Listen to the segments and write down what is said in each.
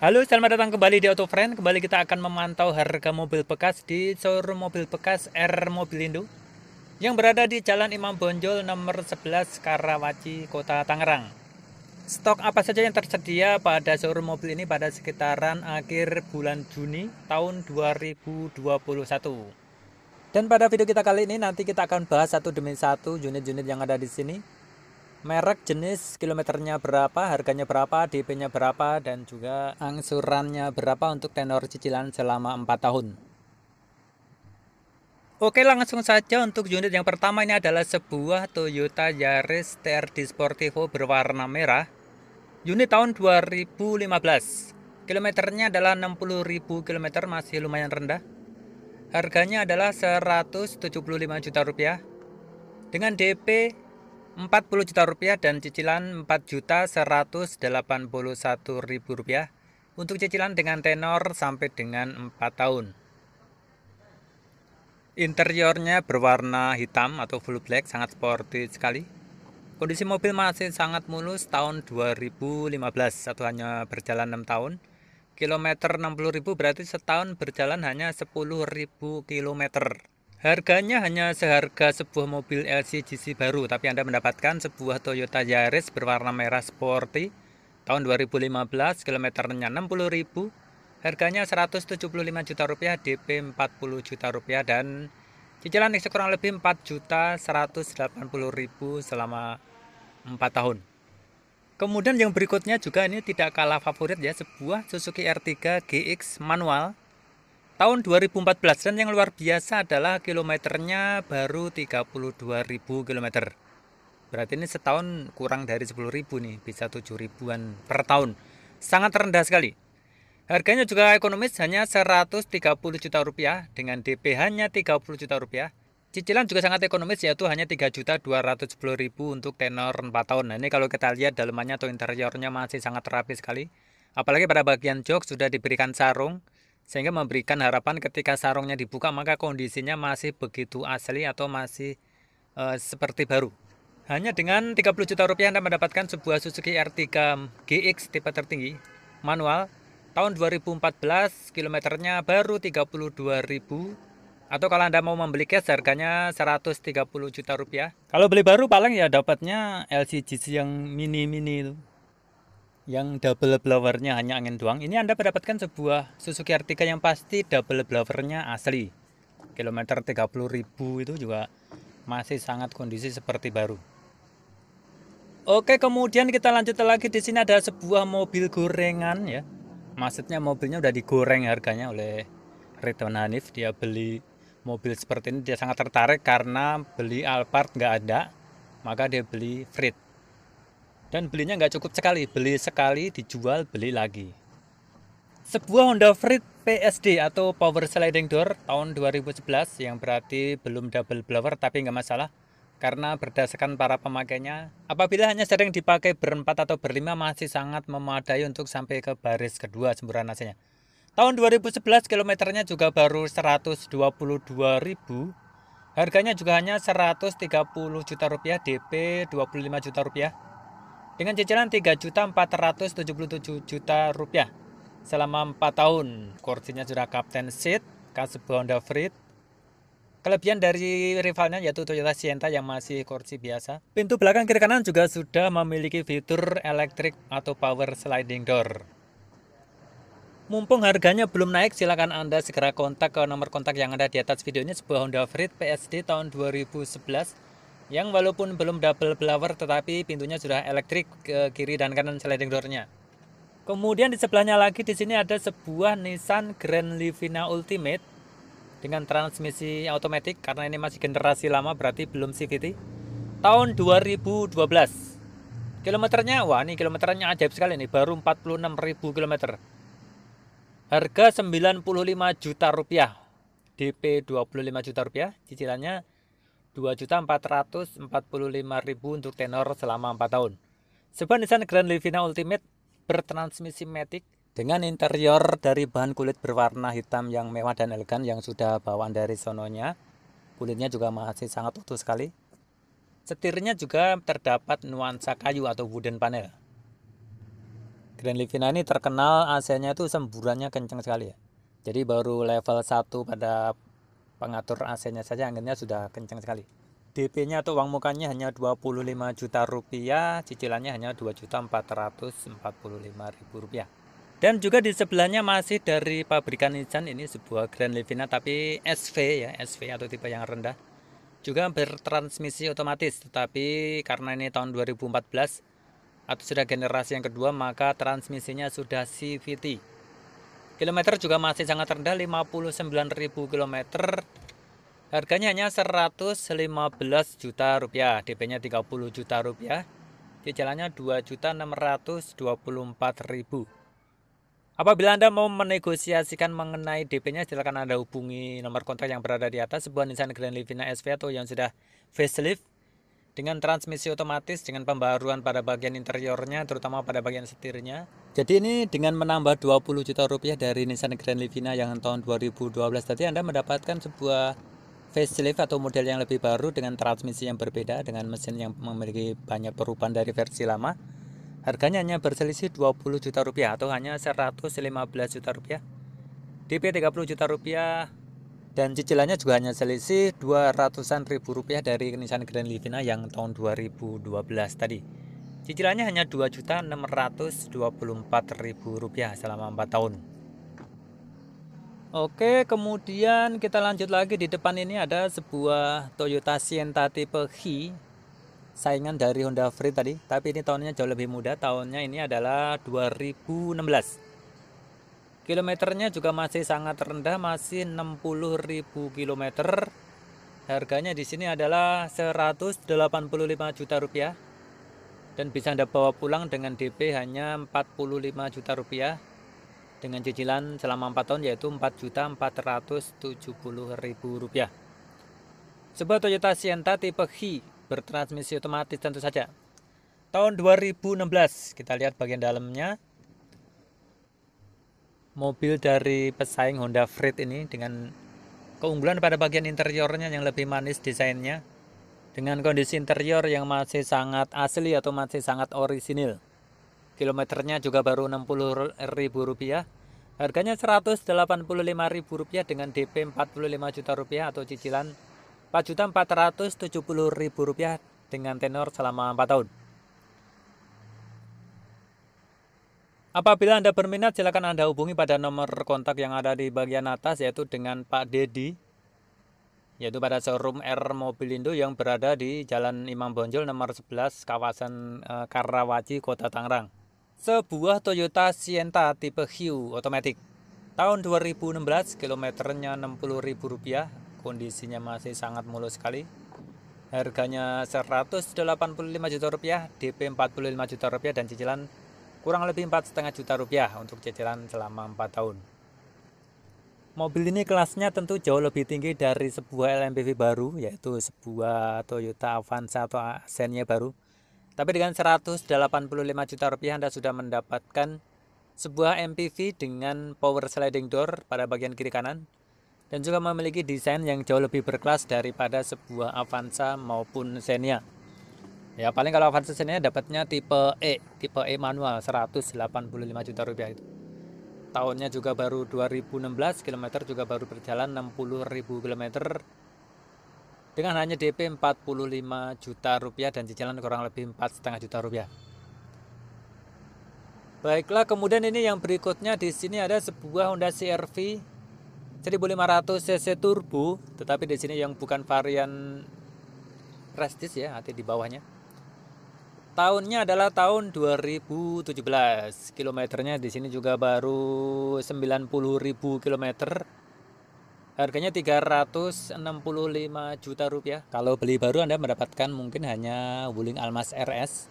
Halo, selamat datang kembali di Auto Friend. Kembali kita akan memantau harga mobil bekas di showroom mobil bekas R Mobilindo yang berada di Jalan Imam Bonjol nomor 11 Karawaci, Kota Tangerang. Stok apa saja yang tersedia pada showroom mobil ini pada sekitaran akhir bulan Juni tahun 2021. Dan pada video kita kali ini nanti kita akan bahas satu demi satu unit-unit yang ada di sini merek, jenis, kilometernya berapa, harganya berapa, DP-nya berapa, dan juga angsurannya berapa untuk tenor cicilan selama 4 tahun. Oke langsung saja untuk unit yang pertama ini adalah sebuah Toyota Yaris TRD Sportivo berwarna merah Unit tahun 2015 Kilometernya adalah 60.000 km masih lumayan rendah Harganya adalah 175 juta rupiah Dengan DP 40 juta rupiah dan cicilan 4 juta 181 ribu rupiah untuk cicilan dengan tenor sampai dengan 4 tahun. Interiornya berwarna hitam atau full black sangat sporty sekali. Kondisi mobil masih sangat mulus tahun 2015 satu hanya berjalan 6 tahun. Kilometer 60.000 berarti setahun berjalan hanya 10.000 kilometer Harganya hanya seharga sebuah mobil LCGC baru, tapi Anda mendapatkan sebuah Toyota Yaris berwarna merah sporty tahun 2015, kilometernya 60.000, harganya 175 juta rupiah, DP 40 juta rupiah, dan cicilan leasing kurang lebih 4 juta 180 ribu selama 4 tahun. Kemudian yang berikutnya juga ini tidak kalah favorit ya, sebuah Suzuki R3 GX manual Tahun 2014 dan yang luar biasa adalah kilometernya baru 32.000 km. Berarti ini setahun kurang dari 10.000 nih, bisa 7.000 ribuan per tahun. Sangat rendah sekali. Harganya juga ekonomis hanya 130 juta rupiah dengan dp hanya 30 juta rupiah. Cicilan juga sangat ekonomis yaitu hanya 3.210.000 untuk tenor 4 tahun. Nah, ini kalau kita lihat dalemannya atau interiornya masih sangat rapi sekali. Apalagi pada bagian jok sudah diberikan sarung sehingga memberikan harapan ketika sarungnya dibuka maka kondisinya masih begitu asli atau masih e, seperti baru. Hanya dengan 30 juta rupiah Anda mendapatkan sebuah Suzuki R3 GX tipe tertinggi manual tahun 2014 kilometernya baru 32.000 atau kalau Anda mau membeli cash harganya 130 juta rupiah. Kalau beli baru paling ya dapatnya LCGC yang mini-mini itu yang double blowernya hanya angin doang ini anda mendapatkan sebuah Suzuki Artica yang pasti double blowernya asli kilometer 30.000 itu juga masih sangat kondisi seperti baru Oke kemudian kita lanjut lagi di sini ada sebuah mobil gorengan ya maksudnya mobilnya udah digoreng harganya oleh Ridwan Hanif dia beli mobil seperti ini dia sangat tertarik karena beli Alphard nggak ada maka dia beli Frit dan belinya nggak cukup sekali, beli sekali dijual beli lagi. Sebuah Honda Freed PSD atau Power Sliding Door tahun 2011 yang berarti belum double blower tapi nggak masalah karena berdasarkan para pemakainya apabila hanya sering dipakai berempat atau berlima masih sangat memadai untuk sampai ke baris kedua semburan nasinya. Tahun 2011 kilometernya juga baru 122 ribu Harganya juga hanya 130 juta rupiah DP 25 juta rupiah dengan cicilan 3.477 juta rupiah selama 4 tahun. Kursinya sudah Captain Seat, Kasub Honda Freed. Kelebihan dari rivalnya yaitu Toyota Sienta yang masih kursi biasa. Pintu belakang kiri kanan juga sudah memiliki fitur elektrik atau power sliding door. Mumpung harganya belum naik, silakan Anda segera kontak ke nomor kontak yang ada di atas videonya sebuah Honda Freed PSD tahun 2011 yang walaupun belum double blower tetapi pintunya sudah elektrik ke kiri dan kanan sliding doornya. Kemudian di sebelahnya lagi di sini ada sebuah Nissan Grand Livina Ultimate dengan transmisi otomatis karena ini masih generasi lama berarti belum CVT tahun 2012. Kilometernya wah ini kilometernya ajaib sekali nih baru 46.000 km. Harga 95 juta rupiah. DP 25 juta rupiah, cicilannya 2.445.000 untuk tenor selama 4 tahun. Sebuah Nissan Grand Livina Ultimate bertransmisi matic dengan interior dari bahan kulit berwarna hitam yang mewah dan elegan yang sudah bawaan dari sononya. Kulitnya juga masih sangat utuh sekali. Setirnya juga terdapat nuansa kayu atau wooden panel. Grand Livina ini terkenal AC-nya itu semburannya kencang sekali ya. Jadi baru level 1 pada pengatur AC-nya saja anginnya sudah kencang sekali. DP-nya atau uang mukanya hanya 25 juta rupiah, cicilannya hanya 2.445.000 rupiah. Dan juga di sebelahnya masih dari pabrikan Nissan ini sebuah Grand Livina tapi SV ya, SV atau tipe yang rendah. Juga bertransmisi otomatis, tetapi karena ini tahun 2014 atau sudah generasi yang kedua maka transmisinya sudah CVT Kilometer juga masih sangat rendah 59.000 km. Harganya hanya 115 juta rupiah, DP-nya 30 juta rupiah. jalannya 2.624.000. Apabila Anda mau menegosiasikan mengenai DP-nya, silakan Anda hubungi nomor kontak yang berada di atas sebuah Nissan Grand Livina SV atau yang sudah facelift dengan transmisi otomatis dengan pembaruan pada bagian interiornya, terutama pada bagian setirnya. Jadi ini dengan menambah 20 juta rupiah dari Nissan Grand Livina yang tahun 2012 tadi Anda mendapatkan sebuah facelift atau model yang lebih baru dengan transmisi yang berbeda dengan mesin yang memiliki banyak perubahan dari versi lama. Harganya hanya berselisih 20 juta rupiah atau hanya 115 juta rupiah. DP 30 juta rupiah dan cicilannya juga hanya selisih 200-an ribu rupiah dari Nissan Grand Livina yang tahun 2012 tadi. Cicilannya hanya rp rupiah selama 4 tahun. Oke, kemudian kita lanjut lagi di depan ini ada sebuah Toyota Sienta tipe Hi saingan dari Honda Freed tadi, tapi ini tahunnya jauh lebih muda. Tahunnya ini adalah 2016. Kilometernya juga masih sangat rendah, masih 60.000 km Harganya di sini adalah 185 juta rupiah dan bisa Anda bawa pulang dengan DP hanya 45 juta rupiah dengan cicilan selama 4 tahun yaitu 4 juta 470 ribu rupiah. Sebuah Toyota Sienta tipe Hi bertransmisi otomatis tentu saja. Tahun 2016 kita lihat bagian dalamnya mobil dari pesaing Honda Freed ini dengan keunggulan pada bagian interiornya yang lebih manis desainnya dengan kondisi interior yang masih sangat asli atau masih sangat orisinil. Kilometernya juga baru Rp60.000. Harganya Rp185.000 dengan DP Rp45 juta rupiah atau cicilan Rp4.470.000 dengan tenor selama 4 tahun. Apabila Anda berminat, silakan Anda hubungi pada nomor kontak yang ada di bagian atas, yaitu dengan Pak Dedi yaitu pada showroom R Mobilindo yang berada di Jalan Imam Bonjol nomor 11 kawasan eh, Karawaci Kota Tangerang. Sebuah Toyota Sienta tipe Hiu otomatis tahun 2016 kilometernya Rp60.000 kondisinya masih sangat mulus sekali harganya 185 juta rupiah DP 45 juta rupiah dan cicilan kurang lebih 4,5 juta rupiah untuk cicilan selama 4 tahun Mobil ini kelasnya tentu jauh lebih tinggi dari sebuah LMPV baru, yaitu sebuah Toyota Avanza atau Asenya baru. Tapi dengan 185 juta rupiah Anda sudah mendapatkan sebuah MPV dengan power sliding door pada bagian kiri kanan dan juga memiliki desain yang jauh lebih berkelas daripada sebuah Avanza maupun Xenia. Ya paling kalau Avanza Xenia dapatnya tipe E, tipe E manual 185 juta rupiah itu tahunnya juga baru 2016 km juga baru berjalan 60.000 km dengan hanya DP 45 juta rupiah dan cicilan kurang lebih 4,5 juta rupiah baiklah kemudian ini yang berikutnya di sini ada sebuah Honda CRV 1500 cc turbo tetapi di sini yang bukan varian prestis ya nanti di bawahnya Tahunnya adalah tahun 2017. Kilometernya di sini juga baru 90.000 km. Harganya 365 juta rupiah. Kalau beli baru Anda mendapatkan mungkin hanya Wuling Almas RS.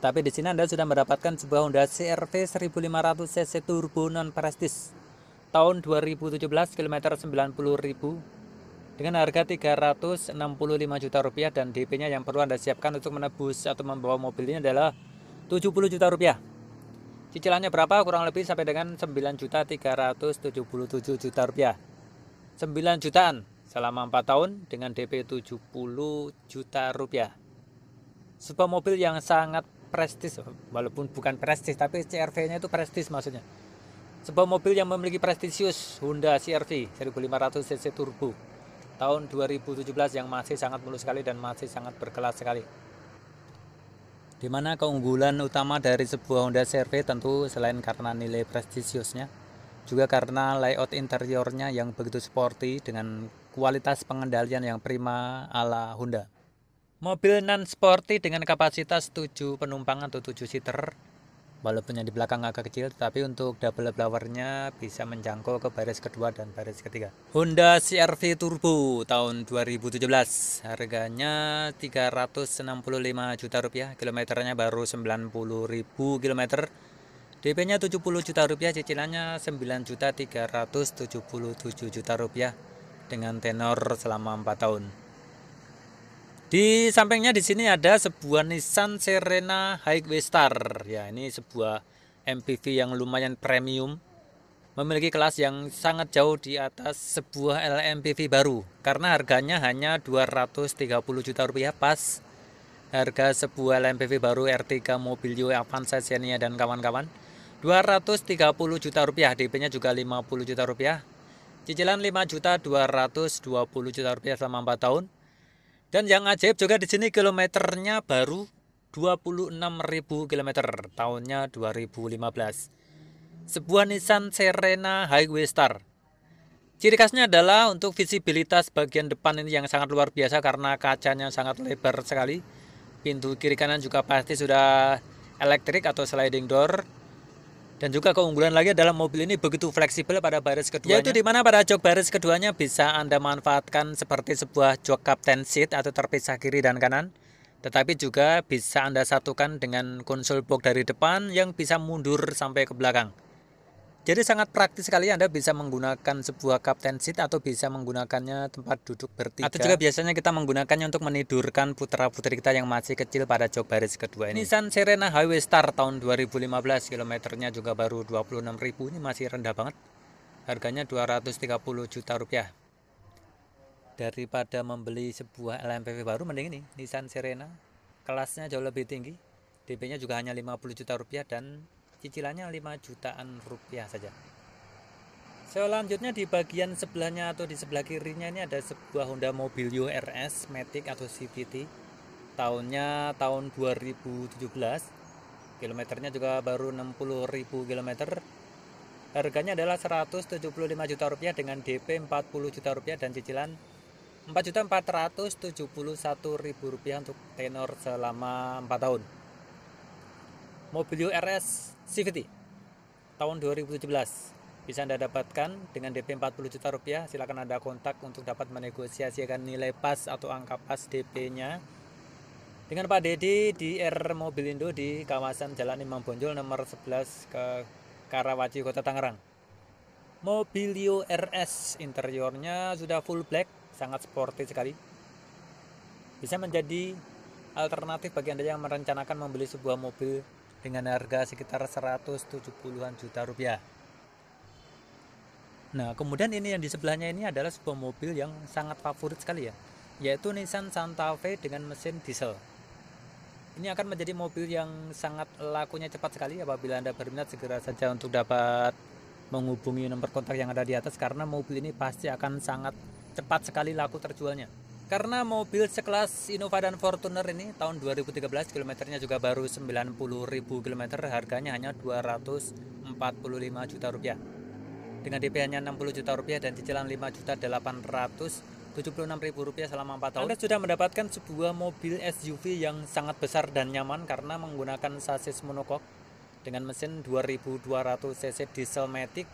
Tapi di sini Anda sudah mendapatkan sebuah Honda CRV 1500 cc turbo non prestige tahun 2017 kilometer 90.000 dengan harga 365 juta rupiah dan DP-nya yang perlu Anda siapkan untuk menebus atau membawa mobil ini adalah 70 juta rupiah. Cicilannya berapa? Kurang lebih sampai dengan 9 juta 377 juta rupiah. 9 jutaan selama 4 tahun dengan DP 70 juta rupiah. Sebuah mobil yang sangat prestis, walaupun bukan prestis, tapi CRV-nya itu prestis maksudnya. Sebuah mobil yang memiliki prestisius Honda CRV 1500 cc turbo tahun 2017 yang masih sangat mulus sekali dan masih sangat berkelas sekali. Di mana keunggulan utama dari sebuah Honda CRV tentu selain karena nilai prestisiusnya, juga karena layout interiornya yang begitu sporty dengan kualitas pengendalian yang prima ala Honda. Mobil non sporty dengan kapasitas 7 penumpang atau 7 seater walaupun yang di belakang agak kecil tapi untuk double blowernya bisa menjangkau ke baris kedua dan baris ketiga Honda CRV Turbo tahun 2017 harganya 365 juta rupiah kilometernya baru 90 ribu kilometer DP nya 70 juta rupiah cicilannya 9 juta 377 juta rupiah dengan tenor selama 4 tahun di sampingnya di sini ada sebuah Nissan Serena Highway Star. Ya, ini sebuah MPV yang lumayan premium. Memiliki kelas yang sangat jauh di atas sebuah LMPV baru karena harganya hanya 230 juta rupiah pas harga sebuah LMPV baru R3 Mobilio e, Avanza Xenia dan kawan-kawan 230 juta rupiah DP-nya juga 50 juta rupiah cicilan 5 juta 220 juta rupiah selama 4 tahun dan yang ajaib juga di sini kilometernya baru 26.000 km tahunnya 2015. Sebuah Nissan Serena Highway Star. Ciri khasnya adalah untuk visibilitas bagian depan ini yang sangat luar biasa karena kacanya sangat lebar sekali. Pintu kiri kanan juga pasti sudah elektrik atau sliding door dan juga keunggulan lagi adalah mobil ini begitu fleksibel pada baris keduanya. Yaitu di mana pada jok baris keduanya bisa Anda manfaatkan seperti sebuah jok captain seat atau terpisah kiri dan kanan. Tetapi juga bisa Anda satukan dengan konsol box dari depan yang bisa mundur sampai ke belakang. Jadi sangat praktis sekali Anda bisa menggunakan sebuah captain seat atau bisa menggunakannya tempat duduk bertiga. Atau juga biasanya kita menggunakannya untuk menidurkan putra-putri kita yang masih kecil pada jok baris kedua ini. Nissan Serena Highway Star tahun 2015 kilometernya juga baru 26.000 ini masih rendah banget. Harganya 230 juta rupiah. Daripada membeli sebuah LMPV baru mending ini Nissan Serena kelasnya jauh lebih tinggi. DP-nya juga hanya 50 juta rupiah dan cicilannya 5 jutaan rupiah saja selanjutnya di bagian sebelahnya atau di sebelah kirinya ini ada sebuah Honda Mobilio RS Matic atau CVT tahunnya tahun 2017 kilometernya juga baru 60.000 km harganya adalah 175 juta rupiah dengan DP 40 juta rupiah dan cicilan 4.471.000 rupiah untuk tenor selama 4 tahun Mobilio RS CVT tahun 2017 bisa Anda dapatkan dengan DP 40 juta rupiah silakan Anda kontak untuk dapat menegosiasikan nilai pas atau angka pas DP-nya dengan Pak Dedi di R Mobil Mobilindo di kawasan Jalan Imam Bonjol nomor 11 ke Karawaci Kota Tangerang Mobilio RS interiornya sudah full black sangat sporty sekali bisa menjadi alternatif bagi Anda yang merencanakan membeli sebuah mobil dengan harga sekitar 170-an juta rupiah. Nah, kemudian ini yang di sebelahnya ini adalah sebuah mobil yang sangat favorit sekali ya, yaitu Nissan Santa Fe dengan mesin diesel. Ini akan menjadi mobil yang sangat lakunya cepat sekali apabila Anda berminat segera saja untuk dapat menghubungi nomor kontak yang ada di atas karena mobil ini pasti akan sangat cepat sekali laku terjualnya. Karena mobil sekelas Innova dan Fortuner ini tahun 2013 kilometernya juga baru 90.000 km, harganya hanya 245 juta rupiah. Dengan DP-nya 60 juta rupiah dan cicilan 5 juta 800 76.000 rupiah selama 4 tahun. Anda sudah mendapatkan sebuah mobil SUV yang sangat besar dan nyaman karena menggunakan sasis monokok dengan mesin 2200 cc diesel matic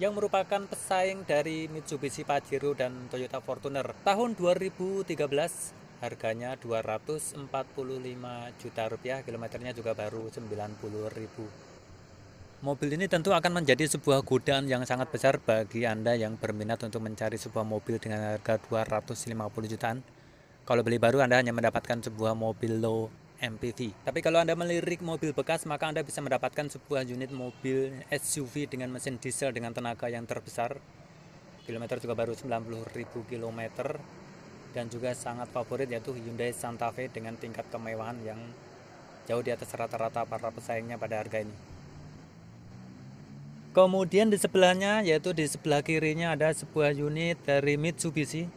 yang merupakan pesaing dari Mitsubishi Pajero dan Toyota Fortuner. Tahun 2013 harganya 245 juta rupiah, kilometernya juga baru 90 ribu. Mobil ini tentu akan menjadi sebuah godaan yang sangat besar bagi Anda yang berminat untuk mencari sebuah mobil dengan harga 250 jutaan. Kalau beli baru Anda hanya mendapatkan sebuah mobil low MPV. Tapi kalau Anda melirik mobil bekas, maka Anda bisa mendapatkan sebuah unit mobil SUV dengan mesin diesel dengan tenaga yang terbesar. Kilometer juga baru 90.000 km dan juga sangat favorit yaitu Hyundai Santa Fe dengan tingkat kemewahan yang jauh di atas rata-rata para pesaingnya pada harga ini. Kemudian di sebelahnya yaitu di sebelah kirinya ada sebuah unit dari Mitsubishi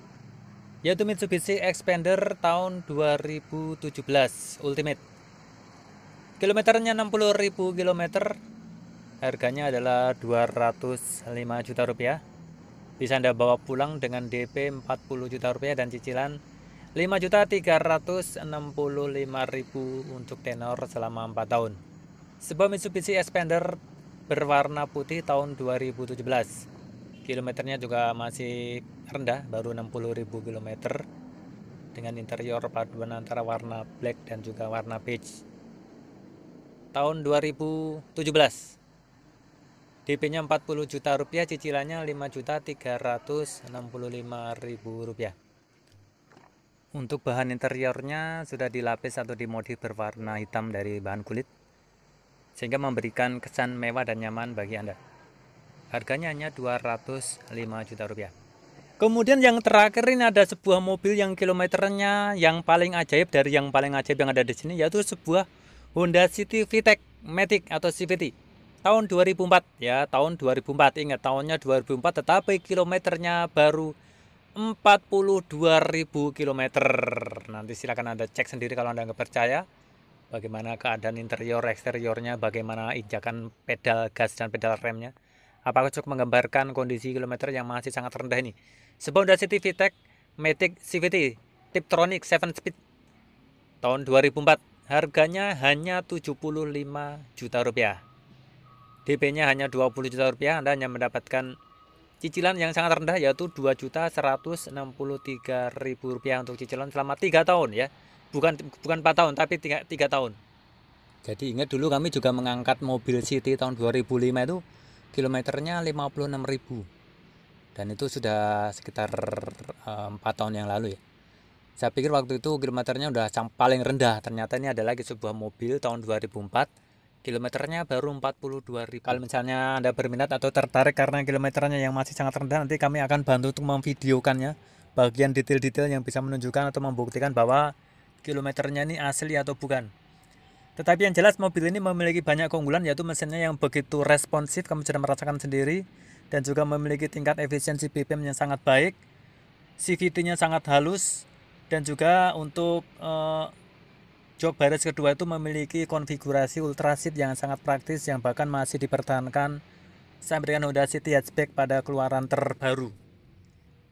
yaitu Mitsubishi Expander tahun 2017 Ultimate. Kilometernya 60.000 km. Harganya adalah 205 juta rupiah. Bisa Anda bawa pulang dengan DP 40 juta rupiah dan cicilan 5.365.000 untuk tenor selama 4 tahun. Sebuah Mitsubishi Expander berwarna putih tahun 2017 kilometernya juga masih rendah baru 60.000 km dengan interior paduan antara warna black dan juga warna beige tahun 2017 DP-nya 40 juta rupiah cicilannya 5 juta 365 ribu rupiah untuk bahan interiornya sudah dilapis atau dimodif berwarna hitam dari bahan kulit sehingga memberikan kesan mewah dan nyaman bagi Anda. Harganya hanya 205 juta rupiah. Kemudian yang terakhir ini ada sebuah mobil yang kilometernya yang paling ajaib dari yang paling ajaib yang ada di sini yaitu sebuah Honda City VTEC Matic atau CVT tahun 2004 ya tahun 2004 ingat tahunnya 2004 tetapi kilometernya baru 42.000 km nanti silakan anda cek sendiri kalau anda nggak percaya bagaimana keadaan interior eksteriornya bagaimana injakan pedal gas dan pedal remnya Apakah cukup menggambarkan kondisi kilometer yang masih sangat rendah ini? Sebuah Honda City VTEC Matic CVT Tiptronic 7 Speed tahun 2004 harganya hanya 75 juta rupiah. DP-nya hanya 20 juta rupiah, Anda hanya mendapatkan cicilan yang sangat rendah yaitu 2 juta 163 ribu rupiah untuk cicilan selama 3 tahun ya bukan bukan 4 tahun tapi 3, 3 tahun jadi ingat dulu kami juga mengangkat mobil City tahun 2005 itu kilometernya 56.000 dan itu sudah sekitar eh, empat tahun yang lalu ya saya pikir waktu itu kilometernya udah paling rendah ternyata ini ada lagi sebuah mobil tahun 2004 kilometernya baru 42.000 kalau misalnya anda berminat atau tertarik karena kilometernya yang masih sangat rendah nanti kami akan bantu untuk memvideokannya bagian detail-detail yang bisa menunjukkan atau membuktikan bahwa kilometernya ini asli atau bukan tetapi yang jelas mobil ini memiliki banyak keunggulan yaitu mesinnya yang begitu responsif kamu sudah merasakan sendiri dan juga memiliki tingkat efisiensi BPM yang sangat baik. CVT-nya sangat halus dan juga untuk uh, eh, jok baris kedua itu memiliki konfigurasi ultra seat yang sangat praktis yang bahkan masih dipertahankan sampai dengan Honda City Hatchback pada keluaran terbaru.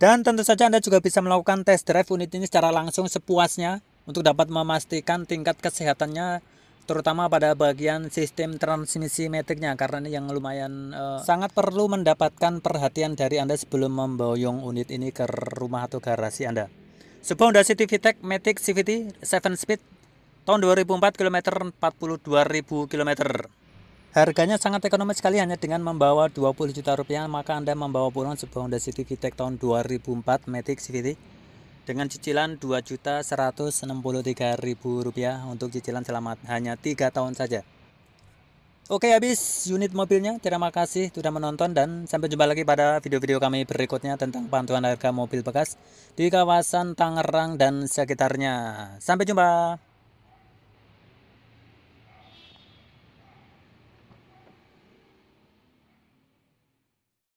Dan tentu saja Anda juga bisa melakukan test drive unit ini secara langsung sepuasnya untuk dapat memastikan tingkat kesehatannya terutama pada bagian sistem transmisi metiknya karena ini yang lumayan uh, sangat perlu mendapatkan perhatian dari Anda sebelum memboyong unit ini ke rumah atau garasi Anda. Sebuah Honda City VTEC Matic CVT 7 speed tahun 2004 km 42.000 km. Harganya sangat ekonomis sekali hanya dengan membawa 20 juta rupiah maka Anda membawa pulang sebuah Honda City VTEC tahun 2004 Matic CVT dengan cicilan Rp2.163.000 untuk cicilan selamat hanya 3 tahun saja. Oke habis unit mobilnya, terima kasih sudah menonton dan sampai jumpa lagi pada video-video kami berikutnya tentang pantuan harga mobil bekas di kawasan Tangerang dan sekitarnya. Sampai jumpa!